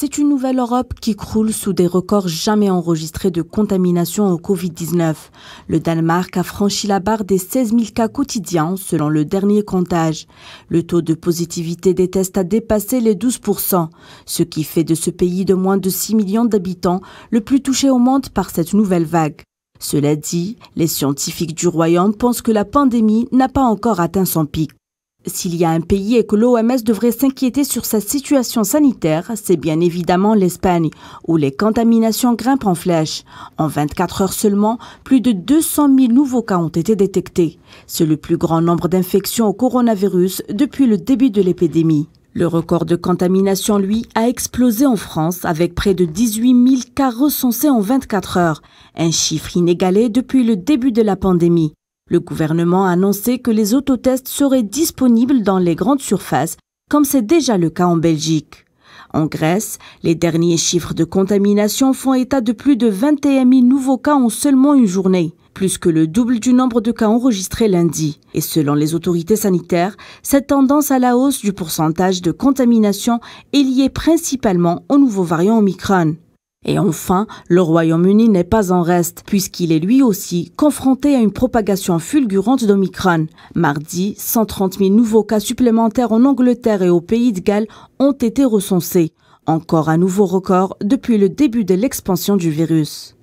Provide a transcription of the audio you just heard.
c'est une nouvelle Europe qui croule sous des records jamais enregistrés de contamination au Covid-19. Le Danemark a franchi la barre des 16 000 cas quotidiens selon le dernier comptage. Le taux de positivité des tests a dépassé les 12 ce qui fait de ce pays de moins de 6 millions d'habitants le plus touché au monde par cette nouvelle vague. Cela dit, les scientifiques du royaume pensent que la pandémie n'a pas encore atteint son pic. S'il y a un pays et que l'OMS devrait s'inquiéter sur sa situation sanitaire, c'est bien évidemment l'Espagne, où les contaminations grimpent en flèche. En 24 heures seulement, plus de 200 000 nouveaux cas ont été détectés. C'est le plus grand nombre d'infections au coronavirus depuis le début de l'épidémie. Le record de contamination, lui, a explosé en France avec près de 18 000 cas recensés en 24 heures, un chiffre inégalé depuis le début de la pandémie. Le gouvernement a annoncé que les autotests seraient disponibles dans les grandes surfaces, comme c'est déjà le cas en Belgique. En Grèce, les derniers chiffres de contamination font état de plus de 21 000 nouveaux cas en seulement une journée, plus que le double du nombre de cas enregistrés lundi. Et selon les autorités sanitaires, cette tendance à la hausse du pourcentage de contamination est liée principalement aux nouveaux variant Omicron. Et enfin, le Royaume-Uni n'est pas en reste, puisqu'il est lui aussi confronté à une propagation fulgurante d'Omicron. Mardi, 130 000 nouveaux cas supplémentaires en Angleterre et au Pays de Galles ont été recensés. Encore un nouveau record depuis le début de l'expansion du virus.